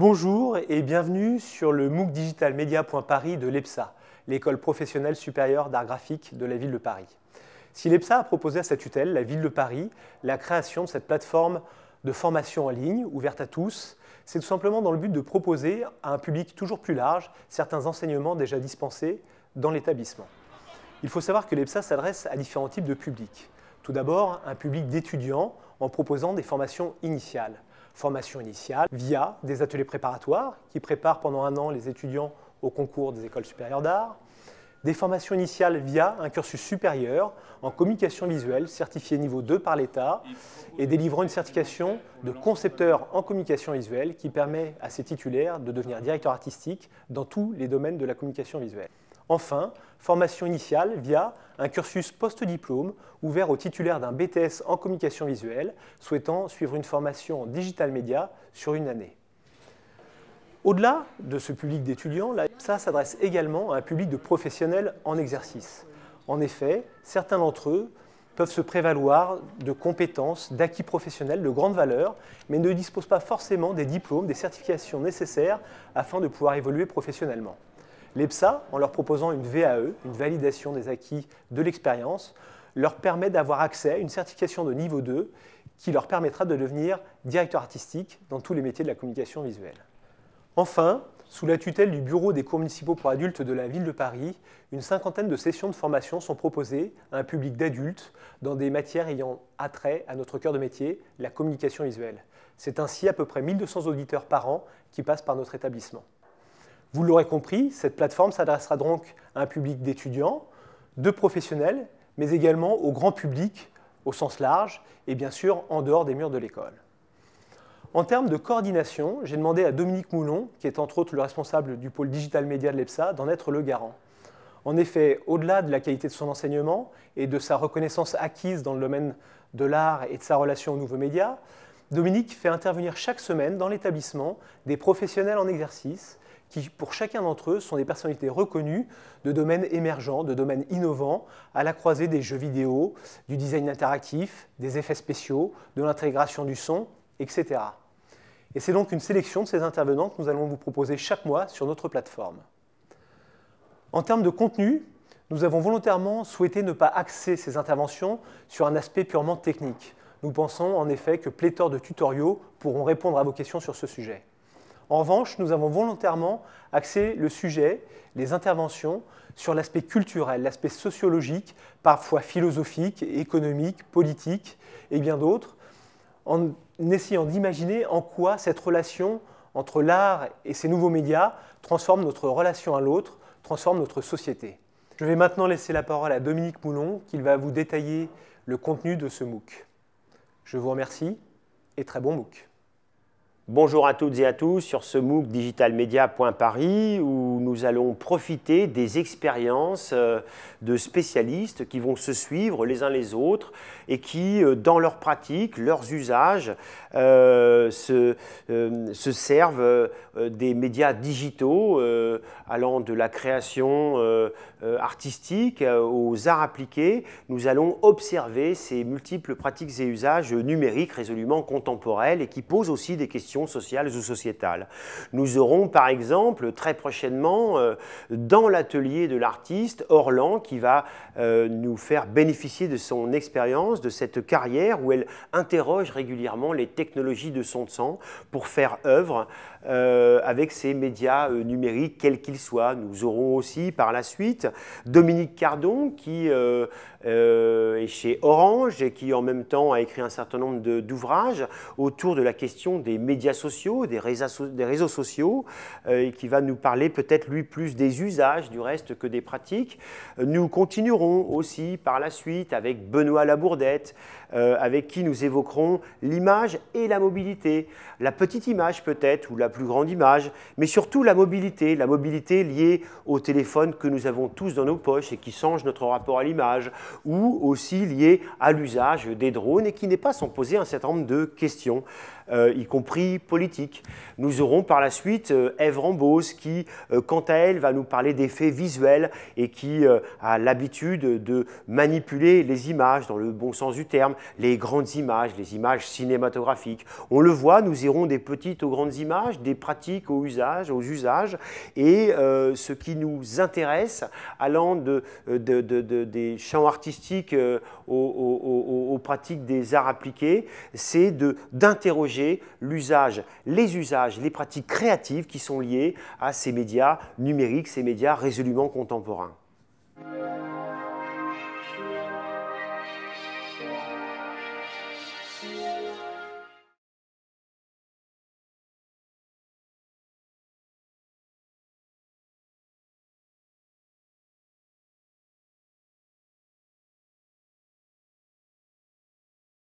Bonjour et bienvenue sur le MOOC Digital de l'EPSA, l'école professionnelle supérieure d'art graphique de la ville de Paris. Si l'EPSA a proposé à sa tutelle, la ville de Paris, la création de cette plateforme de formation en ligne ouverte à tous, c'est tout simplement dans le but de proposer à un public toujours plus large certains enseignements déjà dispensés dans l'établissement. Il faut savoir que l'EPSA s'adresse à différents types de publics. Tout d'abord, un public d'étudiants en proposant des formations initiales formation initiale, via des ateliers préparatoires qui préparent pendant un an les étudiants au concours des écoles supérieures d'art, des formations initiales via un cursus supérieur en communication visuelle certifié niveau 2 par l'État et délivrant une certification de concepteur en communication visuelle qui permet à ses titulaires de devenir directeur artistique dans tous les domaines de la communication visuelle. Enfin, formation initiale via un cursus post-diplôme ouvert aux titulaires d'un BTS en communication visuelle souhaitant suivre une formation en digital média sur une année. Au-delà de ce public d'étudiants, ça s'adresse également à un public de professionnels en exercice. En effet, certains d'entre eux peuvent se prévaloir de compétences, d'acquis professionnels de grande valeur, mais ne disposent pas forcément des diplômes, des certifications nécessaires afin de pouvoir évoluer professionnellement. L'EPSA, en leur proposant une VAE, une validation des acquis de l'expérience, leur permet d'avoir accès à une certification de niveau 2 qui leur permettra de devenir directeur artistique dans tous les métiers de la communication visuelle. Enfin, sous la tutelle du Bureau des cours municipaux pour adultes de la ville de Paris, une cinquantaine de sessions de formation sont proposées à un public d'adultes dans des matières ayant attrait à notre cœur de métier, la communication visuelle. C'est ainsi à peu près 1200 auditeurs par an qui passent par notre établissement. Vous l'aurez compris, cette plateforme s'adressera donc à un public d'étudiants, de professionnels, mais également au grand public au sens large et bien sûr en dehors des murs de l'école. En termes de coordination, j'ai demandé à Dominique Moulon, qui est entre autres le responsable du pôle digital média de l'EPSA, d'en être le garant. En effet, au-delà de la qualité de son enseignement et de sa reconnaissance acquise dans le domaine de l'art et de sa relation aux nouveaux médias, Dominique fait intervenir chaque semaine dans l'établissement des professionnels en exercice qui, pour chacun d'entre eux, sont des personnalités reconnues de domaines émergents, de domaines innovants, à la croisée des jeux vidéo, du design interactif, des effets spéciaux, de l'intégration du son, etc. Et c'est donc une sélection de ces intervenants que nous allons vous proposer chaque mois sur notre plateforme. En termes de contenu, nous avons volontairement souhaité ne pas axer ces interventions sur un aspect purement technique. Nous pensons en effet que pléthore de tutoriaux pourront répondre à vos questions sur ce sujet. En revanche, nous avons volontairement axé le sujet, les interventions, sur l'aspect culturel, l'aspect sociologique, parfois philosophique, économique, politique et bien d'autres, en essayant d'imaginer en quoi cette relation entre l'art et ces nouveaux médias transforme notre relation à l'autre, transforme notre société. Je vais maintenant laisser la parole à Dominique Moulon, qui va vous détailler le contenu de ce MOOC. Je vous remercie et très bon MOOC. Bonjour à toutes et à tous sur ce MOOC digitalmedia.paris où nous allons profiter des expériences euh, de spécialistes qui vont se suivre les uns les autres et qui, euh, dans leurs pratiques, leurs usages, euh, se, servent des médias digitaux allant de la création artistique aux arts appliqués. Nous allons observer ces multiples pratiques et usages numériques résolument contemporains et qui posent aussi des questions sociales ou sociétales. Nous aurons par exemple très prochainement euh, dans l'atelier de l'artiste Orlan qui va euh, nous faire bénéficier de son expérience, de cette carrière où elle interroge régulièrement les technologies de son sang pour faire œuvre euh, avec ses médias numériques quels qu'ils soient. Nous aurons aussi par la suite Dominique Cardon qui est chez Orange et qui en même temps a écrit un certain nombre d'ouvrages autour de la question des médias sociaux, des réseaux, sociaux, euh, et qui va nous parler peut-être lui plus des usages du reste que des pratiques. Nous continuerons aussi par la suite avec Benoît Labourdette, euh, avec qui nous évoquerons l'image et la mobilité, la petite image peut-être ou la plus grande image, mais surtout la mobilité, la mobilité liée au téléphone que nous avons tous dans nos poches et qui change notre rapport à l'image, ou aussi liée à l'usage des drones et qui n'est pas sans poser un certain nombre de questions, euh, y compris politique. Nous aurons par la suite Eve euh, Rambos qui, euh, quant à elle, va nous parler d'effets visuels et qui euh, a l'habitude de manipuler les images dans le bon sens du terme, les grandes images, les images cinématographiques. On le voit, nous irons des petites aux grandes images, des pratiques aux usages, aux usages et ce qui nous intéresse allant de, des champs artistiques aux, aux pratiques des arts appliqués, c'est d'interroger l'usage les usages, les pratiques créatives qui sont liées à ces médias numériques, ces médias résolument contemporains.